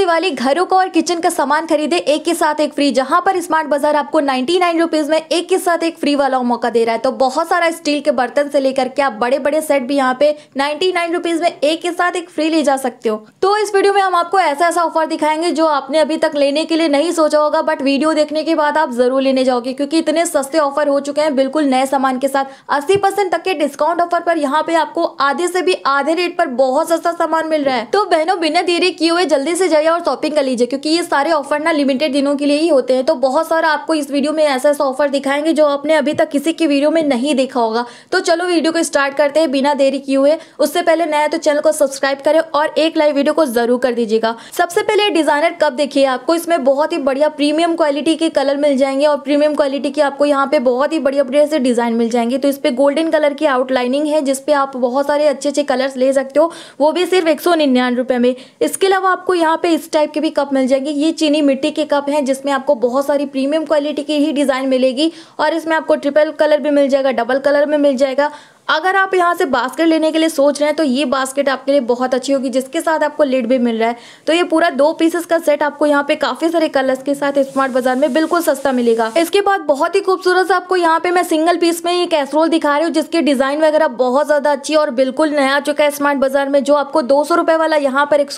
दिवाली घरों का और किचन का सामान खरीदे एक के साथ एक फ्री जहां पर स्मार्ट बाजार आपको नाइनटी नाइन में एक के साथ एक फ्री वाला मौका दे रहा है तो बहुत सारा स्टील के बर्तन से लेकर के आप बड़े बड़े सेट भी यहाँ पे नाइनटी नाइन में एक के साथ एक फ्री ले जा सकते हो तो इस वीडियो में हम आपको ऐसा ऐसा ऑफर दिखाएंगे जो आपने अभी तक लेने के लिए नहीं सोचा होगा बट वीडियो देखने के बाद आप जरूर लेने जाओगे क्योंकि इतने सस्ते ऑफर हो चुके हैं बिल्कुल नए सामान के साथ अस्सी तक के डिस्काउंट ऑफर पर यहाँ पे आपको आधे से भी आधे रेट पर बहुत सस्ता सामान मिल रहा है तो बहनों बिना देरी किए हुए जल्दी से जाइए और शॉपिंग कर लीजिए क्योंकि ये सारे ऑफर ना लिमिटेड दिनों के लिए ही होते हैं तो बहुत सारा आपको इस वीडियो में ऐसा ऐसा ऑफर दिखाएंगे जो आपने अभी तक किसी की वीडियो में नहीं देखा होगा तो चलो वीडियो को स्टार्ट करते हैं बिना देरी किए हुए उससे पहले नया तो चैनल को सब्सक्राइब करें और एक लाइव वीडियो को जरूर कर दीजिएगा सबसे पहले डिजाइनर कप देखिए आपको इसमें बहुत ही बढ़िया प्रीमियम क्वालिटी के कलर मिल जाएंगे और प्रीमियम क्वालिटी की आपको यहाँ पे बहुत ही बढ़िया बढ़िया से डिजाइन मिल जाएंगे तो इस पर गोल्डन कलर की आउटलाइनिंग है जिसपे आप बहुत सारे अच्छे अच्छे कलर्स ले सकते हो वो भी सिर्फ एक सौ निन्यानवे रुपए में इसके अलावा आपको यहाँ पे इस टाइप के भी कप मिल जाएंगे ये चीनी मिट्टी के कप हैं जिसमें आपको बहुत सारी प्रीमियम क्वालिटी की ही डिज़ाइन मिलेगी और इसमें आपको ट्रिपल कलर भी मिल जाएगा डबल कलर में मिल जाएगा अगर आप यहाँ से बास्केट लेने के लिए सोच रहे हैं तो ये बास्केट आपके लिए बहुत अच्छी होगी जिसके साथ आपको लिड भी मिल रहा है तो ये पूरा दो पीसेस का सेट आपको यहाँ पे काफी सारे कलर्स के साथ स्मार्ट बाजार में बिल्कुल सस्ता मिलेगा इसके बाद बहुत ही खूबसूरत आपको यहाँ पे मैं सिंगल पीस में ये कैसरोल दिखा रही हूँ जिसके डिजाइन वगैरह बहुत ज्यादा अच्छी और बिल्कुल नया चुका है स्मार्ट बाजार में जो आपको दो वाला यहाँ पर एक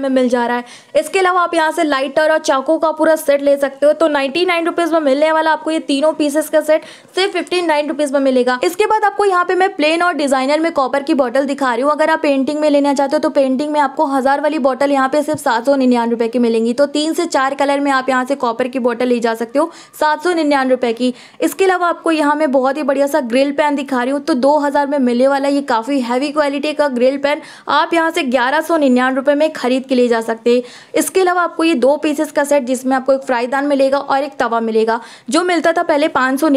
में मिल जा रहा है इसके अलावा आप यहाँ से लाइटर और चाकू का पूरा सेट ले सकते हो तो नाइन्टी में मिलने वाला आपको ये तीनों पीसेस का सेट सिर्फ फिफ्टी में मिलेगा इसके बाद आपको यहाँ पे मैं मैं प्लेन और डिज़ाइनर में कॉपर की बॉटल दिखा रही हूँ अगर आप पेंटिंग में लेना चाहते हो तो पेंटिंग में आपको हज़ार वाली बॉटल यहाँ पे सिर्फ सात सौ की मिलेंगी तो तीन से चार कलर में आप यहाँ से कॉपर की बॉटल ले जा सकते हो सात सौ की इसके अलावा आपको यहाँ में बहुत ही बढ़िया सा ग्रिल पेन दिखा रही हूँ तो दो हज़ार में मिलने वाला ये काफ़ी हैवी क्वालिटी का ग्रिल पेन आप यहाँ से ग्यारह सौ निन्यानवे में खरीद के ले जा सकते हैं इसके अलावा आपको ये दो पीसेस का सेट जिसमें आपको एक फ्राईदान मिलेगा और एक तवा मिलेगा जो मिलता था पहले पाँच सौ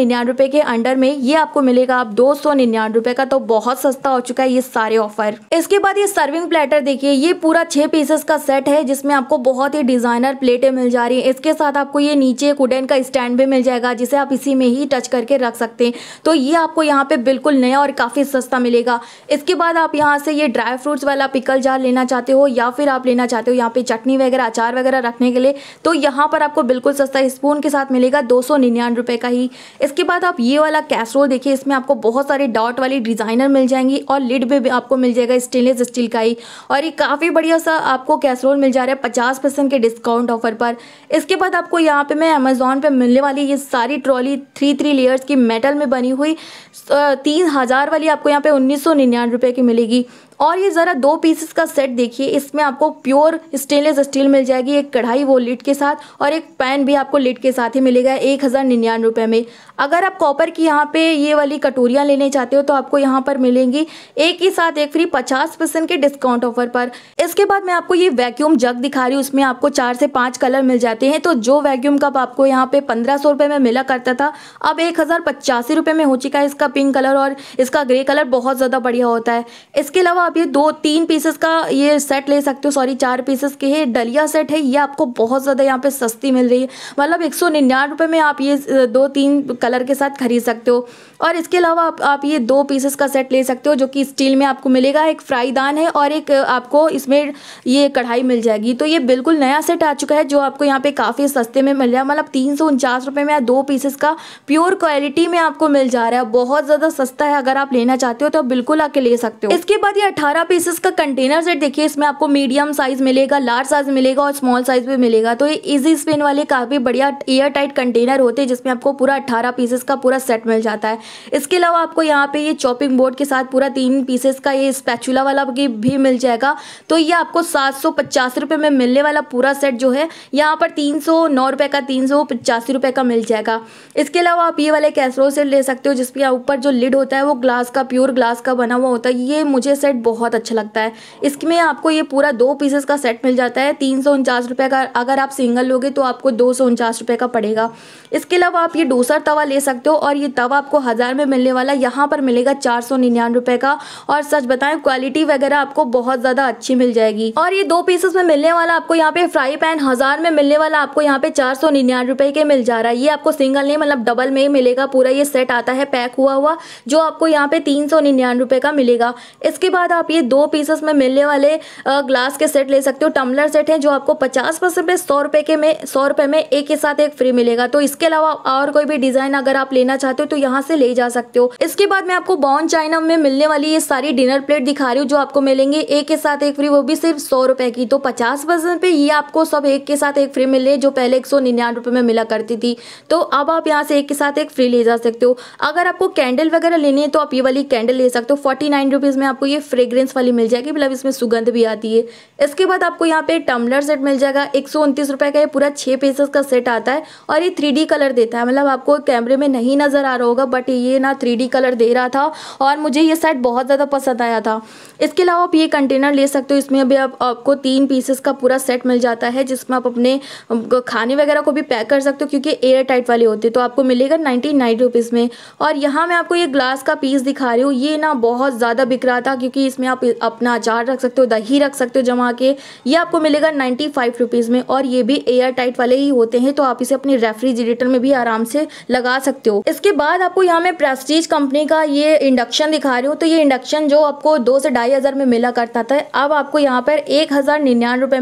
के अंडर में ये आपको मिलेगा आप दो सौ निन्यानवे निन्यानवे रुपए का तो बहुत सस्ता हो चुका है ये सारे ऑफर इसके बाद ये सर्विंग प्लेटर देखिए ये पूरा छह पीसेस का सेट है जिसमें आपको बहुत ही डिजाइनर प्लेटें मिल जा रही है इसके साथ आपको ये नीचे एक का स्टैंड भी मिल जाएगा जिसे आप इसी में ही टच करके रख सकते हैं तो ये आपको यहाँ पे बिल्कुल नया और काफ़ी सस्ता मिलेगा इसके बाद आप यहाँ से ये ड्राई फ्रूट्स वाला पिकल जार लेना चाहते हो या फिर आप लेना चाहते हो यहाँ पे चटनी वगैरह अचार वगैरह रखने के लिए तो यहाँ पर आपको बिल्कुल सस्ता स्पून के साथ मिलेगा दो सौ निन्यानवे का ही इसके बाद आप ये वाला कैसरोल देखिए इसमें आपको बहुत सारे डॉट वाली डिज़ाइनर मिल जाएंगी और लिड में भी आपको मिल जाएगा स्टेनलेस स्टील का ही और ये काफ़ी बढ़िया सा आपको कैसरोल मिल जा रहा है पचास परसेंट के डिस्काउंट ऑफर पर इसके बाद आपको यहाँ पे मैं अमेज़ोन पे मिलने वाली ये सारी ट्रॉली थ्री थ्री लेयर्स की मेटल में बनी हुई तीन वाली आपको यहाँ पे उन्नीस की मिलेगी और ये ज़रा दो पीसेस का सेट देखिए इसमें आपको प्योर स्टेनलेस स्टील मिल जाएगी एक कढ़ाई वो लिड के साथ और एक पैन भी आपको लिड के साथ ही मिलेगा एक हज़ार निन्यानवे रुपये में अगर आप कॉपर की यहाँ पे ये वाली कटोरियाँ लेने चाहते हो तो आपको यहाँ पर मिलेंगी एक ही साथ एक फ्री पचास परसेंट के डिस्काउंट ऑफर पर इसके बाद मैं आपको ये वैक्यूम जग दिखा रही हूँ उसमें आपको चार से पाँच कलर मिल जाते हैं तो जो वैक्यूम कप आपको यहाँ पे पंद्रह सौ रुपये में मिला करता था अब एक हज़ार पचासी रुपये में हो चुका है इसका पिंक कलर और इसका ग्रे कलर बहुत ज़्यादा बढ़िया होता है इसके अलावा आप ये दो तीन पीसेस का ये सेट ले सकते हो सॉरी चार पीसेस के है डलिया सेट है ये आपको बहुत ज़्यादा यहाँ पे सस्ती मिल रही है मतलब एक सौ में आप ये दो तीन कलर के साथ खरीद सकते हो और इसके अलावा आप, आप ये दो पीसेस का सेट ले सकते हो जो कि स्टील में आपको मिलेगा एक फ्राईदान है और एक आपको इसमें ये कढ़ाई मिल जाएगी तो ये बिल्कुल नया सेट आ चुका है जो आपको यहाँ पे काफ़ी सस्ते में मिल रहा है मतलब तीन सौ उनचास रुपए में दो पीसेस का प्योर क्वालिटी में आपको मिल जा रहा है बहुत ज़्यादा सस्ता है अगर आप लेना चाहते हो तो आप बिल्कुल आके ले सकते हो इसके बाद ये अट्ठारह पीसेस का कंटेनर सेट देखिए इसमें आपको मीडियम साइज़ मिलेगा लार्ज साइज़ मिलेगा और स्मॉल साइज़ भी मिलेगा तो ये इजी स्पिन वाले काफ़ी बढ़िया एयर टाइट कंटेनर होते हैं जिसमें आपको पूरा अट्ठारह पीसेस का पूरा सेट मिल जाता है इसके अलावा आपको यहाँ पे ये चॉपिंग बोर्ड के साथ पूरा तीन पीसेस का ये स्पैचुला वाला भी मिल जाएगा तो ये आपको सात सौ पचास रुपये में मिलने वाला पूरा सेट जो है यहाँ पर तीन सौ नौ का तीन सौ पचासी का मिल जाएगा इसके अलावा आप ये वाले कैसरो सेट ले सकते हो जिसमें ऊपर जो लिड होता है वो ग्लास का प्योर ग्लास का बना हुआ होता है ये मुझे सेट बहुत अच्छा लगता है इसमें आपको ये पूरा दो पीसेस का सेट मिल जाता है तीन सौ उनचास रुपये का अगर आप सिंगल लोगे तो आपको दो सौ उनचास रुपये का पड़ेगा इसके अलावा आप ये डोसर तवा ले सकते हो और ये तवा आपको हज़ार में मिलने वाला यहाँ पर मिलेगा चार सौ निन्यानवे रुपये का और सच बताएं क्वालिटी वगैरह आपको बहुत ज़्यादा अच्छी मिल जाएगी और ये दो पीसेस में मिलने वाला आपको यहाँ पे फ्राई पैन हज़ार में मिलने वाला आपको यहाँ पे चार सौ निन्यानवे रुपये के मिल जा रहा है ये आपको सिंगल नहीं मतलब डबल में ही मिलेगा पूरा ये सेट आता है पैक हुआ हुआ जो आपको यहाँ पे तीन सौ निन्यानवे रुपये का मिलेगा इसके बाद बाद आप ये दो पीसेस में मिलने वाले ग्लास के सेट ले सकते हो टम्बलर सेट हैं जो आपको पचास परसेंट पे सौ रुपये के में सौ रुपये में एक के साथ एक फ्री मिलेगा तो इसके अलावा और कोई भी डिज़ाइन अगर आप लेना चाहते हो तो यहाँ से ले जा सकते हो इसके बाद मैं आपको बॉन चाइना में मिलने वाली ये सारी डिनर प्लेट दिखा रही हूँ जो आपको मिलेंगे एक के साथ एक फ्री वो भी सिर्फ सौ रुपए की तो पचास परसेंट पे ये आपको सब एक के साथ एक फ्री मिल जो पहले एक सौ में मिला करती थी तो अब आप यहाँ से एक के साथ एक फ्री ले जा सकते हो अगर आपको कैंडल वगैरह लेनी है तो आप ये वाली कैंडल ले सकते हो फोर्टी नाइन रुपीज़ में आपको ये फ्री फ्रेग्रेंस वाली मिल जाएगी मतलब इसमें सुगंध भी आती है इसके बाद आपको यहाँ पे टम्बलर सेट मिल जाएगा एक का ये पूरा छः पीसेस का सेट आता है और ये थ्री कलर देता है मतलब आपको कैमरे में नहीं नज़र आ रहा होगा बट ये ना थ्री कलर दे रहा था और मुझे ये सेट बहुत ज़्यादा पसंद आया था इसके अलावा आप ये कंटेनर ले सकते हो इसमें अभी आप, आपको तीन पीसेस का पूरा सेट मिल जाता है जिसमें आप अपने खाने वगैरह को भी पैक कर सकते हो क्योंकि एयर टाइट वाले होते हैं तो आपको मिलेगा नाइन्टी नाइन में और यहाँ मैं आपको ये ग्लास का पीस दिखा रही हूँ ये ना बहुत ज़्यादा बिक रहा था क्योंकि इसमें आप अपना अचार रख सकते हो दही रख सकते हो जमा के ये आपको मिलेगा नाइन्टी फाइव रुपीज़ में और ये भी एयर टाइट वाले ही होते हैं तो आप इसे अपने रेफ्रिजरेटर में भी आराम से लगा सकते हो इसके बाद आपको यहाँ मैं प्रेस्टीज कंपनी का ये इंडक्शन दिखा रही हूँ तो ये इंडक्शन जो आपको दो से ढाई में मिला करता था अब आपको यहाँ पर एक हज़ार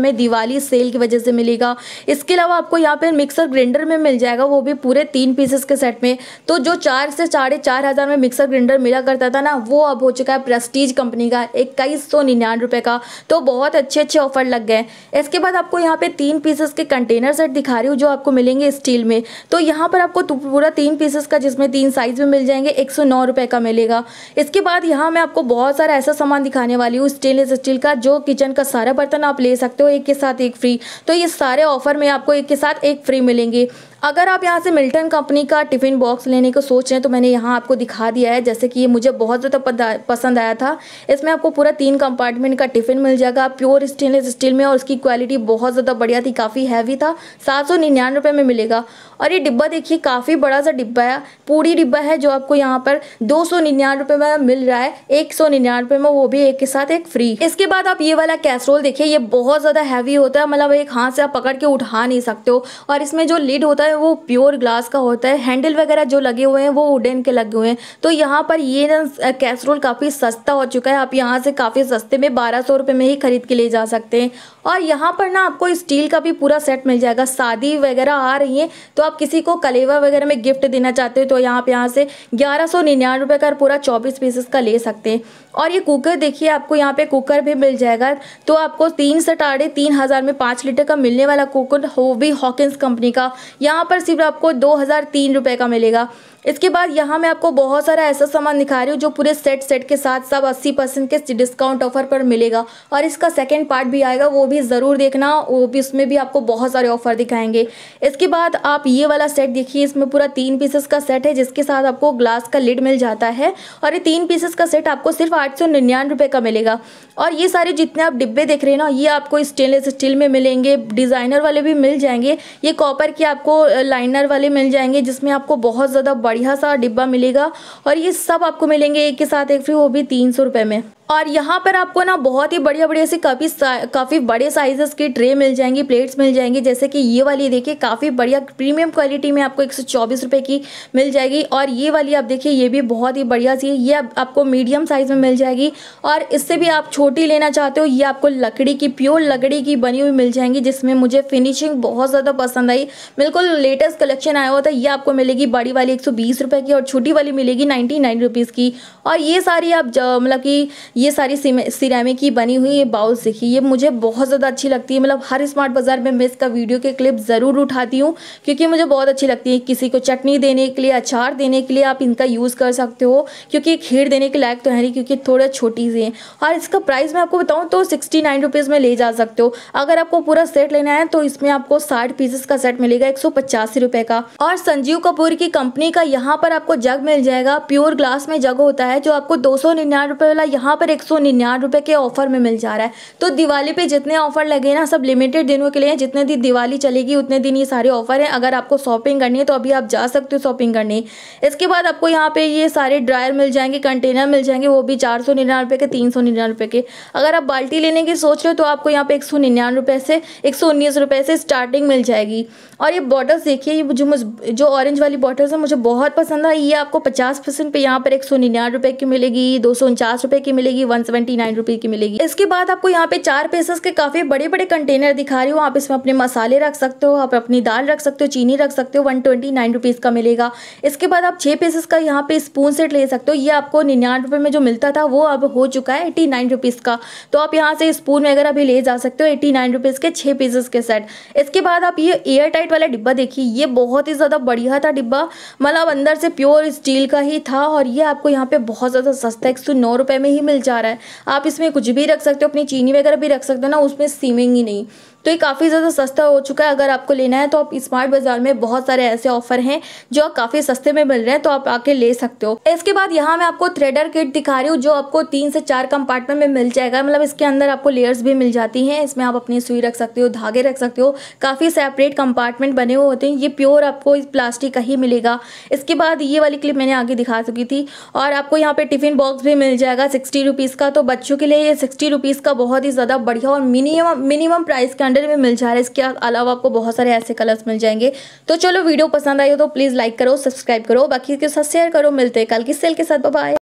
में दिवाली सेल की वजह से मिलेगा इसके अलावा आपको यहाँ पर मिक्सर ग्राइंडर में मिल जाएगा वो भी पूरे तीन पीसेस के सेट में तो जो चार से साढ़े चार हज़ार में मिक्सर ग्राइंडर मिला करता था ना वो अब हो चुका है प्रेस्टीज कंपनी का हज़ार इक्कीस सौ निन्यानवे रुपये का तो बहुत अच्छे अच्छे ऑफर लग गए इसके बाद आपको यहाँ पे तीन पीसेस के कंटेनर सेट दिखा रही हूँ जो आपको मिलेंगे स्टील में तो यहाँ पर आपको पूरा तीन पीसेस का जिसमें तीन साइज़ में मिल जाएंगे एक रुपए का मिलेगा इसके बाद यहाँ मैं आपको बहुत सारा ऐसा सामान दिखाने वाली हूँ स्टेनलेस स्टील का जो किचन का सारा बर्तन आप ले सकते हो एक के साथ एक फ्री तो ये सारे ऑफर में आपको एक के साथ एक फ्री मिलेंगे अगर आप यहाँ से मिल्टन कंपनी का टिफ़िन बॉक्स लेने को सोच रहे हैं तो मैंने यहाँ आपको दिखा दिया है जैसे कि ये मुझे बहुत ज़्यादा पसंद आया था इसमें आपको पूरा तीन कंपार्टमेंट का टिफ़िन मिल जाएगा प्योर स्टेनलेस स्टील में और उसकी क्वालिटी बहुत ज़्यादा बढ़िया थी काफ़ी हैवी था सात सौ निन्यानवे रुपये में मिलेगा और ये डिब्बा देखिए काफ़ी बड़ा सा डिब्बा है पूरी डिब्बा है जो आपको यहाँ पर दो सौ निन्यानवे रुपये में मिल रहा है एक सौ निन्यानवे में वो भी एक के साथ एक फ्री इसके बाद आप ये वाला कैसरोल देखिए ये बहुत ज़्यादा हैवी होता है मतलब एक हाथ से आप पकड़ के उठा नहीं सकते हो और इसमें जो लीड होता है है वो प्योर ग्लास का होता है हैंडल वगैरह जो लगे हुए हैं वो वुडन के लगे हुए हैं तो यहाँ पर ये ना कैसरोल काफ़ी सस्ता हो चुका है आप यहाँ से काफ़ी सस्ते में बारह सौ में ही खरीद के ले जा सकते हैं और यहाँ पर ना आपको स्टील का भी पूरा सेट मिल जाएगा शादी वगैरह आ रही है तो आप किसी को कलेवा वगैरह में गिफ्ट देना चाहते हो तो यहाँ आप यहाँ से ग्यारह सौ निन्यानवे रुपये का पूरा चौबीस पीसेस का ले सकते हैं और ये कुकर देखिए आपको यहाँ पे कुकर भी मिल जाएगा तो आपको तीन से साढ़े तीन हज़ार में पाँच लीटर का मिलने वाला कुकर होवी हॉकिंस कंपनी का यहाँ पर सिर्फ आपको दो हज़ार तीन रुपये का मिलेगा इसके बाद यहाँ मैं आपको बहुत सारा ऐसा सामान दिखा रही हूँ जो पूरे सेट सेट के साथ सब 80 परसेंट के डिस्काउंट ऑफर पर मिलेगा और इसका सेकेंड पार्ट भी आएगा वो भी ज़रूर देखना वो भी उसमें भी आपको बहुत सारे ऑफर दिखाएंगे इसके बाद आप ये वाला सेट देखिए इसमें पूरा तीन पीसेस का सेट है जिसके साथ आपको ग्लास का लिड मिल जाता है और ये तीन पीसेस का सेट आपको सिर्फ आठ सौ निन्यानवे रुपये का मिलेगा और ये सारे जितने आप डिब्बे देख रहे हैं ना ये आपको स्टेनलेस स्टील में मिलेंगे डिज़ाइनर वाले भी मिल जाएंगे ये कॉपर के आपको लाइनर वाले मिल जाएंगे जिसमें आपको बहुत ज़्यादा बढ़िया सा डिब्बा मिलेगा और ये सब आपको मिलेंगे एक के साथ एक फ्री वो भी तीन सौ रुपये में और यहाँ पर आपको ना बहुत ही बढ़िया बढ़िया से काफ़ी काफ़ी बड़े साइजेस की ट्रे मिल जाएंगी प्लेट्स मिल जाएंगी जैसे कि ये वाली देखिए काफ़ी बढ़िया प्रीमियम क्वालिटी में आपको एक सौ की मिल जाएगी और ये वाली आप देखिए ये भी बहुत ही बढ़िया सी ये आप, आपको मीडियम साइज़ में मिल जाएगी और इससे भी आप छोटी लेना चाहते हो ये आपको लकड़ी की प्योर लकड़ी की बनी हुई मिल जाएंगी जिसमें मुझे फिनिशिंग बहुत ज़्यादा पसंद आई बिल्कुल लेटेस्ट कलेक्शन आया हुआ था ये आपको मिलेगी बड़ी वाली एक की और छोटी वाली मिलेगी नाइन्टी नाइन की और ये सारी आप मतलब कि ये सारी सिरेमिक की बनी हुई ये बाउल्स देखिए ये मुझे बहुत ज़्यादा अच्छी लगती है मतलब हर स्मार्ट बाज़ार में मैं इसका वीडियो के क्लिप ज़रूर उठाती हूँ क्योंकि मुझे बहुत अच्छी लगती है किसी को चटनी देने के लिए अचार देने के लिए आप इनका यूज़ कर सकते हो क्योंकि खीर देने के लायक तो है नहीं क्योंकि थोड़ा छोटी सी है और इसका प्राइस मैं आपको बताऊँ तो सिक्सटी नाइन रुपीज़ में ले जा सकते हो अगर आपको पूरा सेट लेना है तो इसमें आपको साठ पीसेस का सेट मिलेगा एक सौ का और संजीव कपूर की कंपनी का यहाँ पर आपको जग मिल जाएगा प्योर ग्लास में जग होता है जो आपको दो सौ वाला यहाँ पर एक सौ निन्यानवे रुपये के ऑफर में मिल जा रहा है तो दिवाली पे जितने ऑफर लगे ना सब लिमिटेड दिनों के लिए जितने दिन दिवाली चलेगी उतने दिन ये सारे ऑफर हैं अगर आपको शॉपिंग करनी है तो अभी आप जा सकते हो शॉपिंग करने इसके बाद आपको यहाँ पर ये सारे ड्रायर मिल जाएंगे कंटेनर मिल जाएंगे वो भी चार सौ निन्यानवे के तीन सौ निन्यानवे रुपये के अगर आप बाल्टी लेने की सोच रहे हो तो आपको यहाँ पे एक सौ निन्यानवे रुपये से एक सौ उन्नीस रुपये से स्टार्टिंग मिल जाएगी और ये बॉटल्स देखिए जो जो ऑरेंज वाली बॉटल्स है मुझे बहुत पसंद है ये आपको पचास परसेंट पर यहाँ पर एक सौ निन्यानवे रुपये की मिलेगी दो सौ उनचास रुपये की मिलेगी मिलेगी वन सेवेंटी नाइन रुपी की मिलेगी इसके बाद आपको यहाँ पे चार पेसेस के काफी बड़े बड़े कंटेनर दिखा रही हूँ आप इसमें अपने मसाले रख सकते हो आप अपनी दाल रख सकते हो चीनी रख सकते हो वन ट्वेंटी नाइन रुपीज का मिलेगा इसके बाद आप छह पेसेस का यहाँ पे स्पून सेट ले सकते हो ये आपको निन्यानवे रुपये में जो मिलता था वो अब हो चुका है एट्टी नाइन रुपीज़ का तो आप यहाँ से स्पून वगैरह भी ले जा सकते हो एट्टी नाइन रुपीज़ के छह पीसेस के सेट इसके बाद आप ये एयर टाइट वाला डिब्बा देखिए ये बहुत ही ज़्यादा बढ़िया था डिब्बा मतलब अंदर से प्योर स्टील का ही था और ये आपको यहाँ पे बहुत ज़्यादा सस्ता एक सौ नौ रुपये में ही मिल जाए जा रहा है आप इसमें कुछ भी रख सकते हो अपनी चीनी वगैरह भी रख सकते हो ना उसमें सीमिंग ही नहीं तो ये काफ़ी ज़्यादा सस्ता हो चुका है अगर आपको लेना है तो आप स्मार्ट बाजार में बहुत सारे ऐसे ऑफर हैं जो काफ़ी सस्ते में मिल रहे हैं तो आप आके ले सकते हो इसके बाद यहाँ मैं आपको थ्रेडर किट दिखा रही हूँ जो आपको तीन से चार कंपार्टमेंट में मिल जाएगा मतलब इसके अंदर आपको लेयर्स भी मिल जाती हैं इसमें आप अपनी सुई रख सकते हो धागे रख सकते हो काफ़ी सेपरेट कंपार्टमेंट बने हुए होते हैं ये प्योर आपको प्लास्टिक का ही मिलेगा इसके बाद ये वाली क्लिप मैंने आगे दिखा चुकी थी और आपको यहाँ पर टिफ़िन बॉक्स भी मिल जाएगा सिक्सटी रुपीज़ का तो बच्चों के लिए ये सिक्सटी रुपीज़ का बहुत ही ज़्यादा बढ़िया और मिनिमम मिनिमम प्राइस के अंडर में मिल जा रहा है इसके अलावा आपको बहुत सारे ऐसे कलर्स मिल जाएंगे तो चलो वीडियो पसंद आई हो तो प्लीज़ लाइक करो सब्सक्राइब करो बाकी के साथ शेयर करो मिलते हैं कल की सेल के साथ बाय